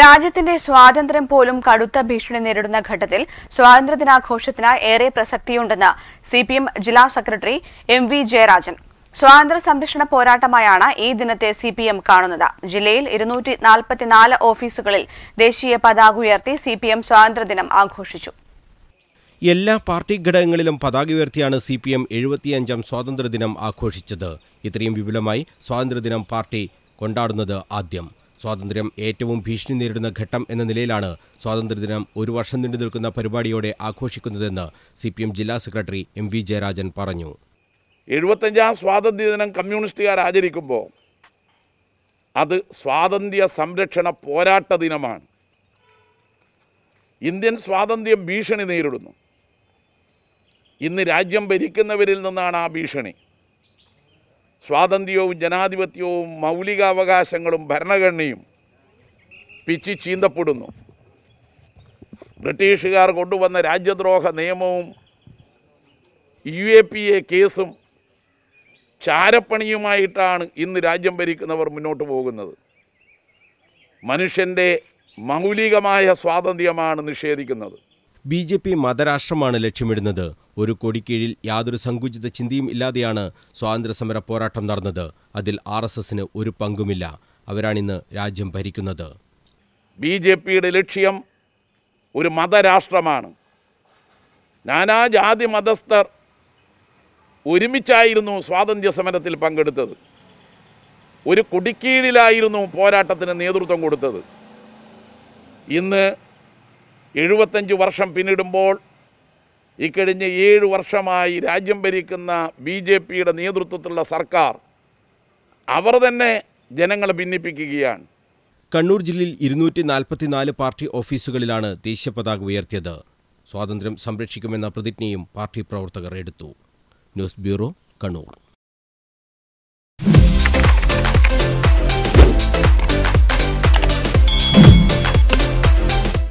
രാജ്യത്തിന്റെ സ്വാതന്ത്ര്യം പോലും കടുത്ത ഭീഷണി നേരിടുന്ന ഘട്ടത്തിൽ സ്വാതന്ത്ര്യദിനാഘോഷത്തിന് ഏറെ പ്രസക്തിയുണ്ടെന്ന് സി പി എം ജില്ലാ സെക്രട്ടറി എം വി ജയരാജൻ സ്വാതന്ത്ര്യ സംരക്ഷണ പോരാട്ടമായാണ് ഈ ദിനത്തെ സി പി എം കാണുന്നത് ജില്ലയിൽ ഇരുന്നൂറ്റി നാൽപ്പത്തിനാല് ഓഫീസുകളിൽ ദേശീയ പതാക ഉയർത്തി സി പി എം സ്വാതന്ത്ര്യദിനം ആഘോഷിച്ചു എല്ലാ പാർട്ടി ഘടകങ്ങളിലും പതാക ഉയർത്തിയാണ് സി പി എം എഴുപത്തിയഞ്ചാം സ്വാതന്ത്ര്യദിനം ആഘോഷിച്ചത് ഇത്രയും വിപുലമായി സ്വാതന്ത്ര്യദിനം പാർട്ടി കൊണ്ടാടുന്നത് ആദ്യം സ്വാതന്ത്ര്യം ഏറ്റവും ഭീഷണി നേരിടുന്ന ഘട്ടം എന്ന നിലയിലാണ് സ്വാതന്ത്ര്യദിനം ഒരു വർഷം നീണ്ടു നിൽക്കുന്ന പരിപാടിയോടെ ആഘോഷിക്കുന്നതെന്ന് സി പി എം ജില്ലാ സെക്രട്ടറി എം വി ജയരാജൻ പറഞ്ഞു എഴുപത്തഞ്ചാം സ്വാതന്ത്ര്യദിനം കമ്മ്യൂണിസ്റ്റുകാർ ആചരിക്കുമ്പോൾ അത് സ്വാതന്ത്ര്യ സംരക്ഷണ പോരാട്ട ദിനമാണ് ഇന്ത്യൻ സ്വാതന്ത്ര്യം ഭീഷണി നേരിടുന്നു ഇന്ന് രാജ്യം ഭരിക്കുന്നവരിൽ നിന്നാണ് ആ ഭീഷണി സ്വാതന്ത്ര്യവും ജനാധിപത്യവും മൗലികാവകാശങ്ങളും ഭരണഘടനയും പിച്ചി ചീന്തപ്പെടുന്നു ബ്രിട്ടീഷുകാർ കൊണ്ടുവന്ന രാജ്യദ്രോഹ നിയമവും യു എ പി എ കേസും ചാരപ്പണിയുമായിട്ടാണ് ഇന്ന് രാജ്യം ഭരിക്കുന്നവർ മുന്നോട്ട് പോകുന്നത് മനുഷ്യൻ്റെ മൗലികമായ സ്വാതന്ത്ര്യമാണ് നിഷേധിക്കുന്നത് ബി ജെ പി മതരാഷ്ട്രമാണ് ലക്ഷ്യമിടുന്നത് ഒരു കൊടിക്കീഴിൽ യാതൊരു സങ്കുചിത ചിന്തയും ഇല്ലാതെയാണ് സ്വാതന്ത്ര്യസമര പോരാട്ടം നടന്നത് അതിൽ ആർ എസ് എസിന് ഒരു പങ്കുമില്ല അവരാണിന്ന് രാജ്യം ഭരിക്കുന്നത് ബി ജെ പിയുടെ ലക്ഷ്യം ഒരു മതരാഷ്ട്രമാണ് നാനാജാതി മതസ്ഥർ ഒരുമിച്ചായിരുന്നു സ്വാതന്ത്ര്യ സമരത്തിൽ പങ്കെടുത്തത് ഒരു കൊടിക്കീഴിലായിരുന്നു പോരാട്ടത്തിന് നേതൃത്വം കൊടുത്തത് ഇന്ന് എഴുപത്തഞ്ച് വർഷം പിന്നിടുമ്പോൾ ഈ കഴിഞ്ഞ ഏഴ് വർഷമായി രാജ്യം ഭരിക്കുന്ന ബി ജെ പിയുടെ നേതൃത്വത്തിലുള്ള സർക്കാർ അവർ തന്നെ ജനങ്ങളെ ഭിന്നിപ്പിക്കുകയാണ് കണ്ണൂർ ജില്ലയിൽ ഇരുന്നൂറ്റി നാൽപ്പത്തിനാല് പാർട്ടി ഓഫീസുകളിലാണ് ദേശീയ പതാക ഉയർത്തിയത് സ്വാതന്ത്ര്യം സംരക്ഷിക്കുമെന്ന പ്രതിജ്ഞയും പാർട്ടി പ്രവർത്തകർ എടുത്തു ന്യൂസ് ബ്യൂറോ കണ്ണൂർ